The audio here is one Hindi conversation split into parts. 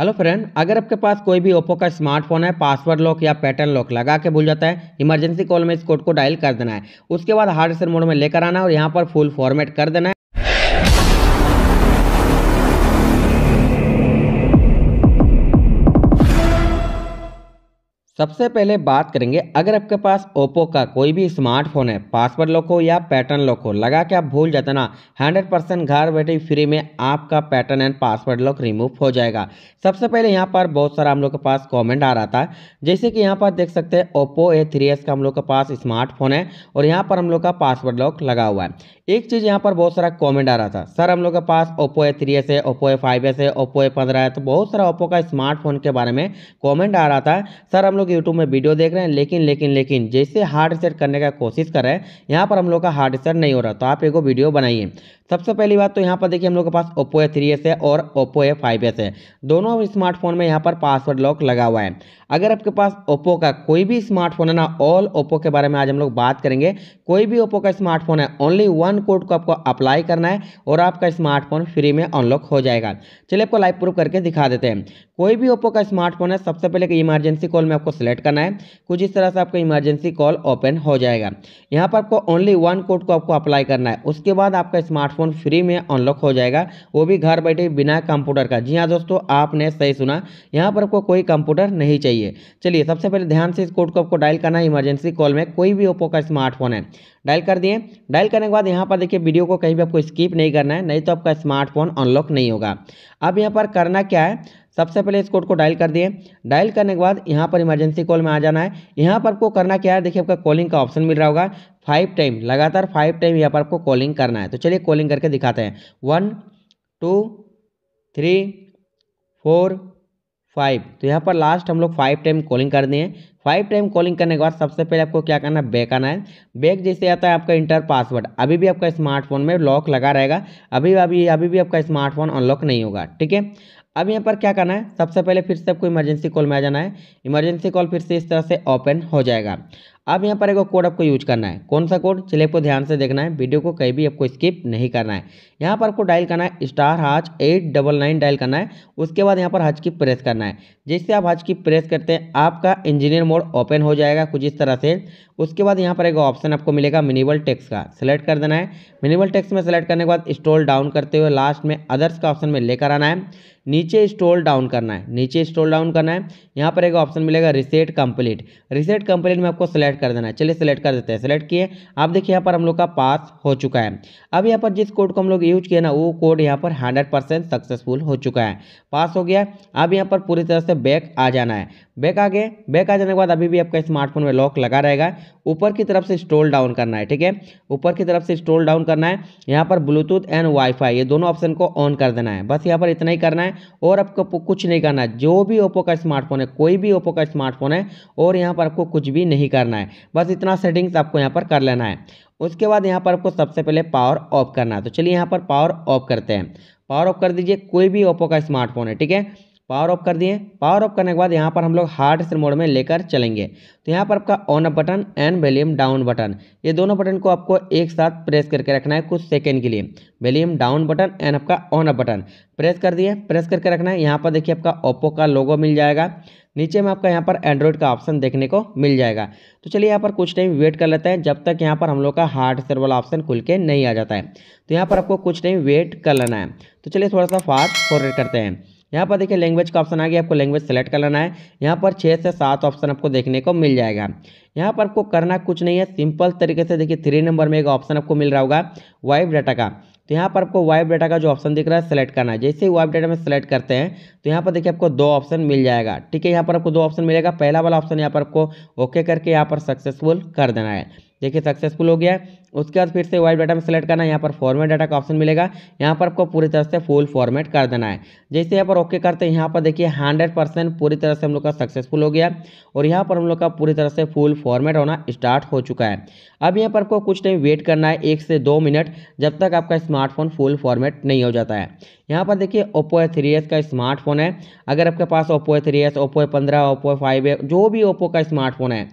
हेलो फ्रेंड अगर आपके पास कोई भी ओप्पो का स्मार्टफोन है पासवर्ड लॉक या पैटर्न लॉक लगा के भूल जाता है इमरजेंसी कॉल में इस कोड को डायल कर देना है उसके बाद हार्ड मोड में लेकर आना है और यहाँ पर फुल फॉर्मेट कर देना है सबसे पहले बात करेंगे अगर आपके पास ओप्पो का कोई भी स्मार्टफोन है पासवर्ड लॉक हो या पैटर्न लॉक हो लगा के आप भूल जाते ना 100 परसेंट घर बैठे फ्री में आपका pattern and password lock remove हो जाएगा सबसे पहले यहाँ पर बहुत सारा हम लोग के पास कमेंट आ रहा था जैसे कि यहाँ पर देख सकते हैं ओप्पो ए का हम लोग के पास स्मार्टफोन है और यहाँ पर हम लोग का पासवर्ड लॉक लगा हुआ है एक चीज़ यहाँ पर बहुत सारा कमेंट आ रहा था सर हम लोग के पास ओप्पो ए थ्री एस है ओप्पो ए फाइव एस है ओप्पो ए पंद्रह है तो बहुत सारा ओप्पो का स्मार्टफोन के बारे में कमेंट आ रहा था सर हम लोग यूट्यूब में वीडियो देख रहे हैं लेकिन लेकिन लेकिन जैसे हार्ड सेट करने का कोशिश कर रहे हैं यहाँ पर हम लोग का हार्ड सेट नहीं हो रहा तो आप एक वीडियो बनाइए सबसे पहली बात तो यहाँ पर देखिए हम लोग के पास ओप्पो ए थ्री है और ओप्पो ए फाइव एस है दोनों स्मार्टफोन में यहाँ पर पासवर्ड लॉक लगा हुआ है अगर आपके पास ओप्पो का कोई भी स्मार्टफोन है ना ऑल ओप्पो के बारे में आज हम लोग बात करेंगे कोई भी ओप्पो का स्मार्टफोन है ओनली वन कोड को आपको अप्लाई करना है और आपका स्मार्टफोन फ्री में अनलॉक हो जाएगा चलिए आपको लाइव प्रूफ करके दिखा देते हैं कोई भी ओप्पो का स्मार्टफोन है सबसे पहले इमरजेंसी कॉल में आपको सिलेक्ट करना है कुछ इस तरह से आपका इमरजेंसी कॉल ओपन हो जाएगा यहाँ पर आपको ओनली वन कोड को आपको अप्लाई करना है उसके बाद आपका स्मार्टफोन स्मार्टफोन फ्री में अनलॉक हो जाएगा वो भी घर बैठे बिना कंप्यूटर का जी हाँ दोस्तों आपने सही सुना यहाँ पर आपको कोई कंप्यूटर नहीं चाहिए चलिए सबसे पहले ध्यान से इस कोड को आपको डायल करना है इमरजेंसी कॉल में कोई भी ओप्पो का स्मार्टफोन है डायल कर दिए डायल करने के बाद यहाँ पर देखिए वीडियो को कहीं भी आपको स्किप नहीं करना है नहीं तो आपका स्मार्टफोन अनलॉक नहीं होगा अब यहाँ पर करना क्या है सबसे पहले इस कोड को डायल कर दिए डायल करने के बाद यहाँ पर इमरजेंसी कॉल में आ जाना है यहाँ पर आपको करना क्या है देखिए आपका कॉलिंग का ऑप्शन मिल रहा होगा फाइव टाइम लगातार फाइव टाइम यहाँ पर आपको कॉलिंग करना है तो चलिए कॉलिंग करके दिखाते हैं one two three four five तो यहाँ पर लास्ट हम लोग फाइव टाइम कॉलिंग कर दिए फाइव टाइम कॉलिंग करने के बाद सबसे पहले आपको क्या करना है बैक आना है बैक जैसे आता है आपका इंटर पासवर्ड अभी भी आपका स्मार्टफोन में लॉक लगा रहेगा अभी अभी अभी भी आपका स्मार्टफोन अनलॉक नहीं होगा ठीक है अब यहाँ पर क्या करना है सबसे पहले फिर से आपको इमरजेंसी कॉल में आ जाना है इमरजेंसी कॉल फिर से इस तरह से ओपन हो जाएगा अब यहाँ पर एक कोड आपको यूज करना है कौन सा कोड चलिए आपको ध्यान से देखना है वीडियो को कहीं भी आपको स्किप नहीं करना है यहाँ पर आपको डायल करना है स्टार हाच एट डबल नाइन डायल करना है उसके बाद यहाँ पर हज की प्रेस करना है जिससे आप हज की प्रेस करते हैं आपका इंजीनियर मोड ओपन हो जाएगा कुछ इस तरह से उसके बाद यहाँ पर एक ऑप्शन आपको मिलेगा मिनिमल टैक्स का सिलेक्ट कर देना है मिनिमल टैक्स में सेलेक्ट करने के बाद स्टॉल डाउन करते हुए लास्ट में अदर्स का ऑप्शन में लेकर आना है नीचे स्टोल डाउन करना है नीचे स्टोल डाउन करना है यहाँ पर एक ऑप्शन मिलेगा रिसेट कंप्लीट रिसेट कंप्लीट में आपको सेलेक्ट कर देना है चलिए सेलेक्ट कर देते हैं सेलेक्ट किए आप देखिए यहाँ पर हम लोग का पास हो चुका है अब यहाँ पर जिस कोड को हम लोग यूज किया ना वो कोड यहाँ पर हंड्रेड सक्सेसफुल हो चुका है पास हो गया अब यहाँ पर पूरी तरह से बैक आ जाना है बैक आ गए बैक आ जाने के बाद अभी भी आपका स्मार्टफोन में लॉक लगा रहेगा ऊपर की तरफ से स्टोल डाउन करना है ठीक है ऊपर की तरफ से स्टोल डाउन करना है यहाँ पर ब्लूटूथ एंड वाईफाई ये दोनों ऑप्शन को ऑन कर देना है बस यहाँ पर इतना ही करना है है और आपको कुछ नहीं करना है जो भी ओप्पो का स्मार्टफोन है कोई भी ओप्पो का स्मार्टफोन है और यहाँ पर आपको कुछ भी नहीं करना है बस इतना सेटिंग्स आपको यहाँ पर कर लेना है उसके बाद यहाँ पर आपको सबसे पहले पावर ऑफ करना है तो चलिए यहाँ पर पावर ऑफ करते हैं पावर ऑफ कर दीजिए कोई भी ओप्पो का स्मार्टफोन है ठीक है पावर ऑफ कर दिए पावर ऑफ करने के बाद यहाँ पर हम लोग हार्ड से मोड में लेकर चलेंगे तो यहाँ पर आपका on up button and volume down button ये दोनों बटन को आपको एक साथ प्रेस करके रखना है कुछ सेकंड के लिए वैल्यूम डाउन बटन एंड आपका ऑन अप बटन प्रेस कर दिए प्रेस करके रखना है यहाँ पर देखिए आपका ओप्पो का लोगो मिल जाएगा नीचे में आपका यहाँ पर एंड्रॉयड का ऑप्शन देखने को मिल जाएगा तो चलिए यहाँ पर कुछ टाइम वेट कर लेते हैं जब तक यहाँ पर हम लोग का हार्ड सेल वाला ऑप्शन खुल के नहीं आ जाता है तो यहाँ पर आपको कुछ टाइम वेट कर लेना है तो चलिए थोड़ा सा फास्ट फॉरवर्ड करते हैं यहाँ पर देखिए लैंग्वेज का ऑप्शन आ गया आपको लैंग्वेज सेलेक्ट कर लेना है यहाँ पर छः से सात ऑप्शन आपको देखने को मिल जाएगा यहाँ पर आपको करना कुछ नहीं है सिंपल तरीके से देखिए थ्री नंबर में एक ऑप्शन आपको मिल रहा होगा वाइब डाटा का तो यहाँ पर आपको वाइब डाटा का जो ऑप्शन दिख रहा है सेलेक्ट करना है जैसे ही वाइब डाटा में सेलेक्ट करते हैं तो यहाँ पर देखिए आपको दो ऑप्शन मिल जाएगा ठीक है यहाँ पर आपको दो ऑप्शन मिलेगा पहला वाला ऑप्शन यहाँ पर आपको ओके करके यहाँ पर सक्सेसफुल कर देना है देखिए सक्सेसफुल हो गया है उसके बाद फिर से वाइट डाटा में सेलेक्ट करना है यहाँ पर फॉर्मेट डाटा का ऑप्शन मिलेगा यहाँ पर आपको पूरी तरह से फुल फॉर्मेट कर देना है जैसे यहाँ पर ओके करते हैं यहाँ पर देखिए हंड्रेड परसेंट पूरी तरह से हम लोग का सक्सेसफुल हो गया और यहाँ पर हम लोग का पूरी तरह से फुल फॉर्मेट होना स्टार्ट हो चुका है अब यहाँ पर आपको कुछ टाइम वेट करना है एक से दो मिनट जब तक आपका स्मार्टफोन फुल फॉर्मेट नहीं हो जाता है यहाँ पर देखिए ओप्पो ए थ्री एस का स्मार्टफोन है अगर आपके पास Oppo A three S Oppo A पंद्रह ओप्पो ए फाइव जो भी ओप्पो का स्मार्टफोन है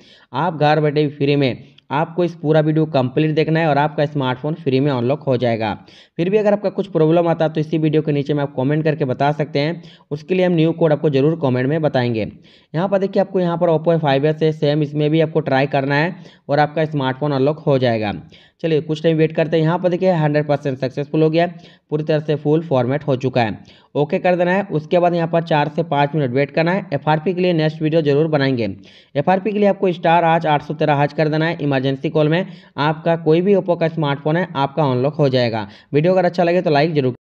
आप घर बैठे फ्री में आपको इस पूरा वीडियो कंप्लीट देखना है और आपका स्मार्टफोन फ्री में अनलॉक हो जाएगा फिर भी अगर आपका कुछ प्रॉब्लम आता है तो इसी वीडियो के नीचे में आप कॉमेंट करके बता सकते हैं उसके लिए हम न्यू कोड आपको जरूर कॉमेंट में बताएंगे यहाँ पर देखिए आपको यहाँ पर ओप्पो फाइव एस है सेम इसमें भी आपको ट्राई करना है और आपका स्मार्टफोन अनलॉक हो जाएगा चलिए कुछ टाइम वेट करते हैं यहाँ पर देखिए हंड्रेड परसेंट सक्सेसफुल हो गया पूरी तरह से फुल फॉर्मेट हो चुका है ओके कर देना है उसके बाद यहाँ पर चार से पाँच मिनट वेट करना है एफ के लिए नेक्स्ट वीडियो जरूर बनाएंगे एफ के लिए आपको स्टार आज आठ सौ तेरह हज कर देना है इमरजेंसी कॉल में आपका कोई भी ओप्पो का स्मार्टफोन है आपका अनलॉक हो जाएगा वीडियो अगर अच्छा लगे तो लाइक जरूर